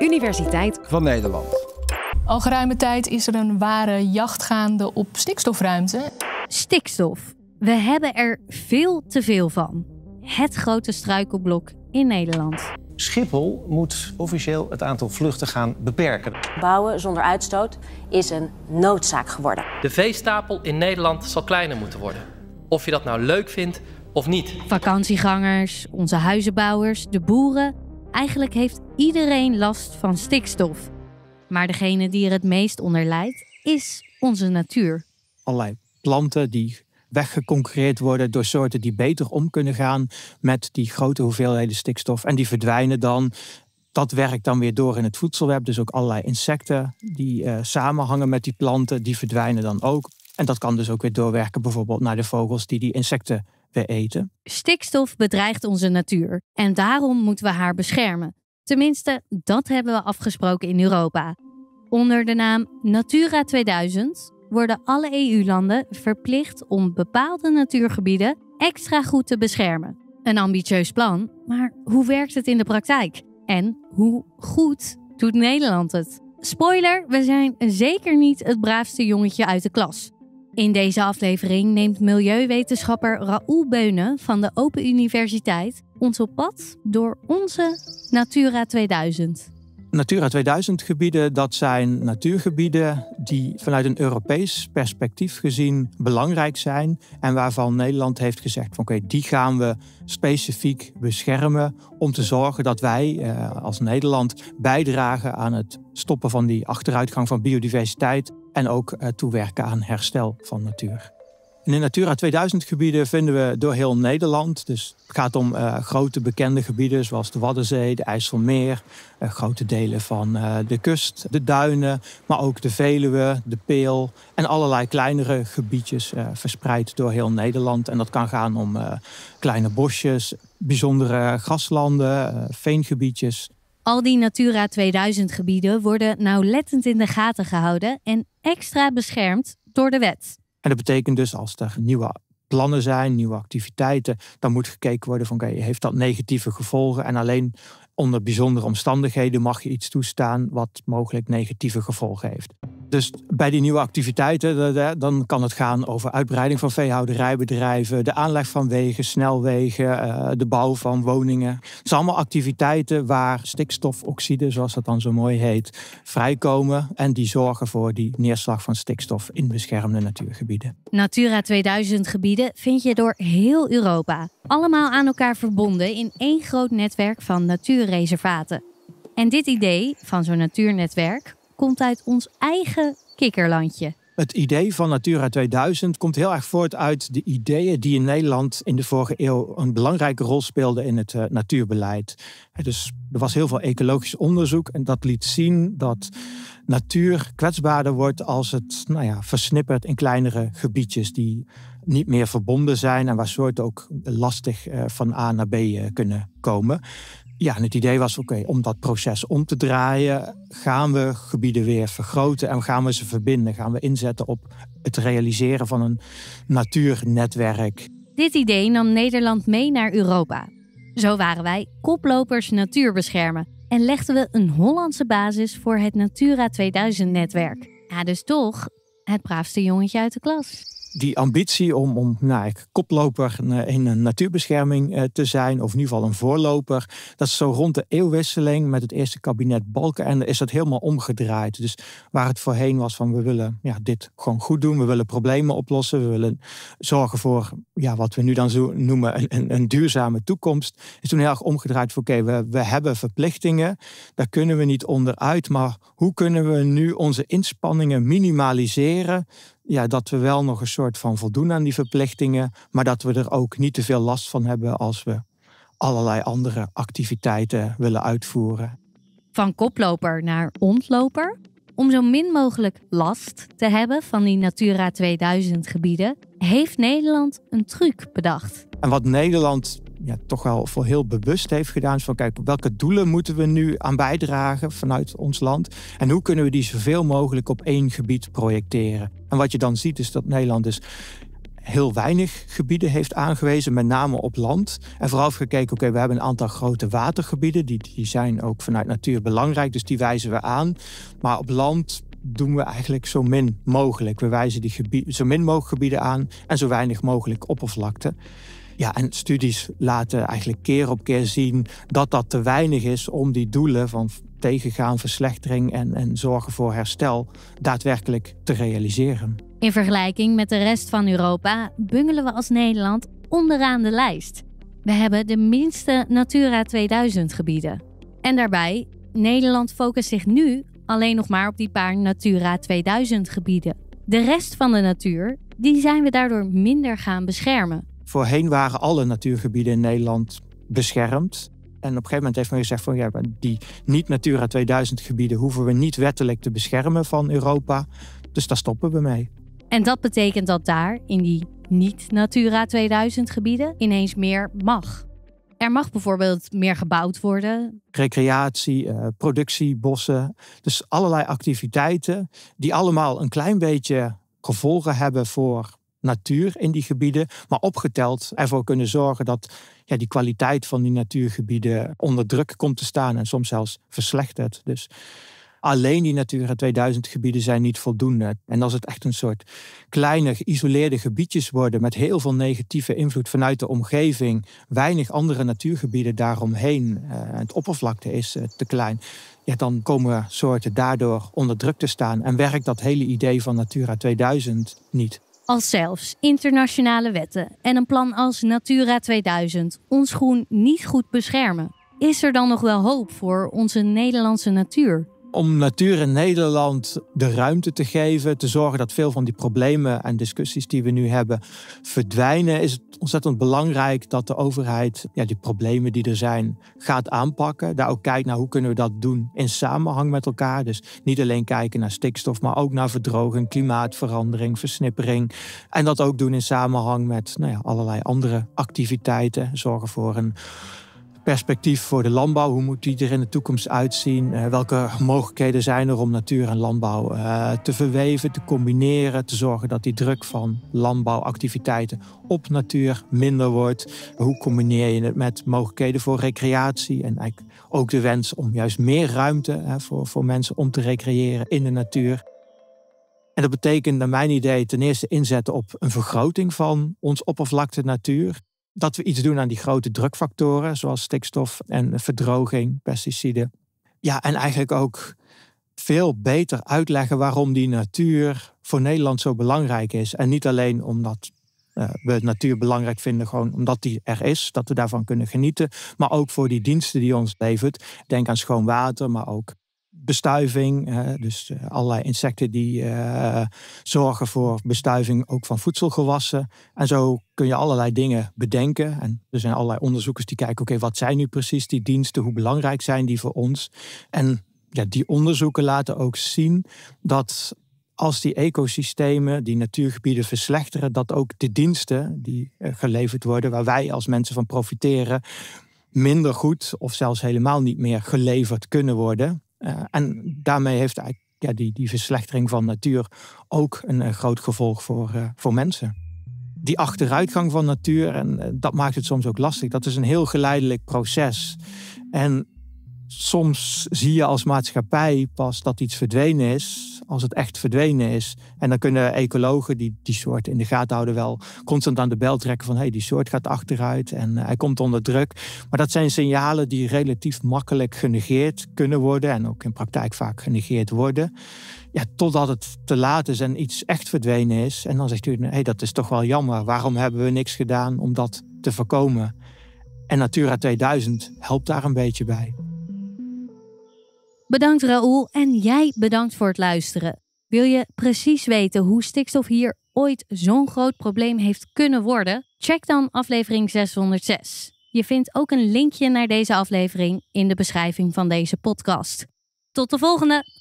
Universiteit van Nederland. Al geruime tijd is er een ware jacht gaande op stikstofruimte. Stikstof. We hebben er veel te veel van. Het grote struikelblok in Nederland. Schiphol moet officieel het aantal vluchten gaan beperken. Bouwen zonder uitstoot is een noodzaak geworden. De veestapel in Nederland zal kleiner moeten worden. Of je dat nou leuk vindt of niet. Vakantiegangers, onze huizenbouwers, de boeren Eigenlijk heeft iedereen last van stikstof. Maar degene die er het meest onder lijdt, is onze natuur. Allerlei planten die weggeconcurreerd worden door soorten die beter om kunnen gaan met die grote hoeveelheden stikstof. En die verdwijnen dan. Dat werkt dan weer door in het voedselweb. Dus ook allerlei insecten die eh, samenhangen met die planten, die verdwijnen dan ook. En dat kan dus ook weer doorwerken bijvoorbeeld naar de vogels die die insecten we eten. Stikstof bedreigt onze natuur en daarom moeten we haar beschermen. Tenminste, dat hebben we afgesproken in Europa. Onder de naam Natura 2000 worden alle EU-landen verplicht om bepaalde natuurgebieden extra goed te beschermen. Een ambitieus plan, maar hoe werkt het in de praktijk? En hoe goed doet Nederland het? Spoiler, we zijn zeker niet het braafste jongetje uit de klas. In deze aflevering neemt milieuwetenschapper Raoul Beunen van de Open Universiteit ons op pad door onze Natura 2000. Natura 2000 gebieden, dat zijn natuurgebieden die vanuit een Europees perspectief gezien belangrijk zijn en waarvan Nederland heeft gezegd van oké, die gaan we specifiek beschermen om te zorgen dat wij eh, als Nederland bijdragen aan het stoppen van die achteruitgang van biodiversiteit en ook eh, toewerken aan herstel van natuur. En in Natura 2000 gebieden vinden we door heel Nederland. Dus het gaat om eh, grote bekende gebieden zoals de Waddenzee, de IJsselmeer, uh, grote delen van eh, de kust, de duinen, maar ook de Veluwe, de Peel en allerlei kleinere gebiedjes verspreid door heel Nederland. En dat kan gaan om kleine bosjes, bijzondere graslanden, veengebiedjes. Al die Natura 2000 gebieden worden nauwlettend in de gaten gehouden en extra beschermd door de wet. En dat betekent dus als er nieuwe plannen zijn, nieuwe activiteiten, dan moet gekeken worden van oké, heeft dat negatieve gevolgen? En alleen onder bijzondere omstandigheden mag je iets toestaan wat mogelijk negatieve gevolgen heeft. Dus bij die nieuwe activiteiten, eh, dan kan het gaan over uitbreiding van veehouderijbedrijven, de aanleg van wegen, snelwegen, eh, de bouw van woningen. Het zijn allemaal activiteiten waar stikstofoxide, zoals dat dan zo mooi heet, vrijkomen. En die zorgen voor die neerslag van stikstof in beschermde natuurgebieden. Natura 2000 gebieden vind je door heel Europa. Allemaal aan elkaar verbonden in één groot netwerk van natuurreservaten. En dit idee van zo'n natuurnetwerk komt uit ons eigen kikkerlandje. Het idee van Natura 2000 komt heel erg voort uit de ideeën die in Nederland in de vorige eeuw een belangrijke rol speelden in het eh, natuurbeleid. Dus er was heel veel ecologisch onderzoek en dat liet zien dat natuur kwetsbaarder wordt als het nou ja, versnippert in kleinere gebiedjes die niet meer verbonden zijn en waar soorten ook lastig eh, van A naar B eh, kunnen komen. Ja, en het idee was oké, om dat proces om te draaien, gaan we gebieden weer vergroten en gaan we ze verbinden. Gaan we inzetten op het realiseren van een natuurnetwerk. Dit idee nam Nederland mee naar Europa. Zo waren wij koplopers natuur beschermen en legden we een Hollandse basis voor het Natura 2000-netwerk. Ja, dus toch het braafste jongetje uit de klas die ambitie om, om nou, koploper eh, in een natuurbescherming eh, te zijn, of in ieder geval een voorloper, dat is zo rond de eeuwwisseling met het eerste kabinet Balken en is dat helemaal omgedraaid. Dus waar het voorheen was van we willen ja, dit gewoon goed doen, we willen problemen oplossen, we willen zorgen voor ja, wat we nu dan zo noemen een, een, duurzame toekomst, is toen heel erg omgedraaid van oké, we, we hebben verplichtingen, daar kunnen we niet onderuit, maar hoe kunnen we nu onze inspanningen minimaliseren ja, dat we wel nog een soort van voldoen aan die verplichtingen, maar dat we er ook niet te veel last van hebben als we allerlei andere activiteiten willen uitvoeren. Van koploper naar ontloper. Om zo min mogelijk last te hebben van die Natura 2000 gebieden, heeft Nederland een truc bedacht. En wat Nederland ja, toch wel voor heel bewust heeft gedaan. Van kijk, welke doelen moeten we nu aan bijdragen vanuit ons land? En hoe kunnen we die zoveel mogelijk op één gebied projecteren? En wat je dan ziet is dat Nederland dus heel weinig gebieden heeft aangewezen, met name op land. En vooral gekeken, oké, we hebben een aantal grote watergebieden. Die, die zijn ook vanuit natuur belangrijk, dus die wijzen we aan. Maar op land doen we eigenlijk zo min mogelijk. We wijzen die gebied, zo min mogelijk gebieden aan en zo weinig mogelijk oppervlakte. Ja, en studies laten eigenlijk keer op keer zien dat dat te weinig is om die doelen van tegengaan, verslechtering en, en zorgen voor herstel daadwerkelijk te realiseren. In vergelijking met de rest van Europa bungelen we als Nederland onderaan de lijst. We hebben de minste Natura 2000 gebieden. En daarbij, Nederland focust zich nu alleen nog maar op die paar Natura 2000 gebieden. De rest van de natuur, die zijn we daardoor minder gaan beschermen. Voorheen waren alle natuurgebieden in Nederland beschermd. En op een gegeven moment heeft men gezegd van ja, die niet Natura 2000 gebieden hoeven we niet wettelijk te beschermen van Europa. Dus daar stoppen we mee. En dat betekent dat daar in die niet Natura 2000 gebieden ineens meer mag. Er mag bijvoorbeeld meer gebouwd worden. Recreatie, eh, productie, bossen. Dus allerlei activiteiten die allemaal een klein beetje gevolgen hebben voor natuur in die gebieden, maar opgeteld ervoor kunnen zorgen dat ja, die kwaliteit van die natuurgebieden onder druk komt te staan en soms zelfs verslechtert. Dus alleen die Natura 2000 gebieden zijn niet voldoende. En als het echt een soort kleine geïsoleerde gebiedjes worden met heel veel negatieve invloed vanuit de omgeving, weinig andere natuurgebieden daaromheen, eh, en het oppervlakte is eh, te klein, ja, dan komen soorten daardoor onder druk te staan en werkt dat hele idee van Natura 2000 niet als zelfs internationale wetten en een plan als Natura 2000 ons groen niet goed beschermen, is er dan nog wel hoop voor onze Nederlandse natuur? om Natuur in Nederland de ruimte te geven, te zorgen dat veel van die problemen en discussies die we nu hebben verdwijnen, is het ontzettend belangrijk dat de overheid ja, die problemen die er zijn gaat aanpakken. Daar ook kijkt naar hoe kunnen we dat doen in samenhang met elkaar. Dus niet alleen kijken naar stikstof, maar ook naar verdroging, klimaatverandering, versnippering. En dat ook doen in samenhang met nou ja, allerlei andere activiteiten. Zorgen voor een perspectief voor de landbouw? Hoe moet die er in de toekomst uitzien? Eh, welke mogelijkheden zijn er om natuur en landbouw eh, te verweven, te combineren, te zorgen dat die druk van landbouwactiviteiten op natuur minder wordt? Hoe combineer je het met mogelijkheden voor recreatie en eigenlijk ook de wens om juist meer ruimte voor, voor mensen om te recreëren in de natuur? En dat betekent naar mijn idee ten eerste inzetten op een vergroting van ons oppervlakte natuur dat we iets doen aan die grote drukfactoren, zoals stikstof en verdroging, pesticiden. Ja, en eigenlijk ook veel beter uitleggen waarom die natuur voor Nederland zo belangrijk is. En niet alleen omdat uh, we natuur belangrijk vinden, gewoon omdat die er is, dat we daarvan kunnen genieten. Maar ook voor die diensten die ons levert. Denk aan schoon water, maar ook bestuiving. dus eh, allerlei insecten die eh, zorgen voor bestuiving ook van voedselgewassen. En zo kun je allerlei dingen bedenken. En er zijn allerlei onderzoekers die kijken, oké, wat zijn nu precies die diensten? Hoe belangrijk zijn die voor ons? En ja, die onderzoeken laten ook zien dat als die ecosystemen, die natuurgebieden verslechteren, dat ook de diensten die eh, geleverd worden, waar wij als mensen van profiteren, minder goed of zelfs helemaal niet meer geleverd kunnen worden. Eh, en daarmee heeft eigenlijk ja, die, die verslechtering van natuur ook een, eh, groot gevolg voor, eh, voor mensen. Die achteruitgang van natuur, en dat maakt het soms ook lastig. Dat is een heel geleidelijk proces. En soms zie je als maatschappij pas dat iets verdwenen is als het echt verdwenen is. En dan kunnen ecologen die die soort in de gaten houden wel constant aan de bel trekken van hé, hey, die soort gaat achteruit en eh, hij komt onder druk. Maar dat zijn signalen die relatief makkelijk genegeerd kunnen worden en ook in praktijk vaak genegeerd worden. Ja, totdat het te laat is en iets echt verdwenen is. En dan zegt u, hé, hey, dat is toch wel jammer. Waarom hebben we niks gedaan om dat te voorkomen? En Natura 2000 helpt daar een beetje bij. Bedankt Raoul en jij bedankt voor het luisteren. Wil je precies weten hoe stikstof hier ooit zo'n groot probleem heeft kunnen worden? Check dan aflevering 606. Je vindt ook een linkje naar deze aflevering in de beschrijving van deze podcast. Tot de volgende!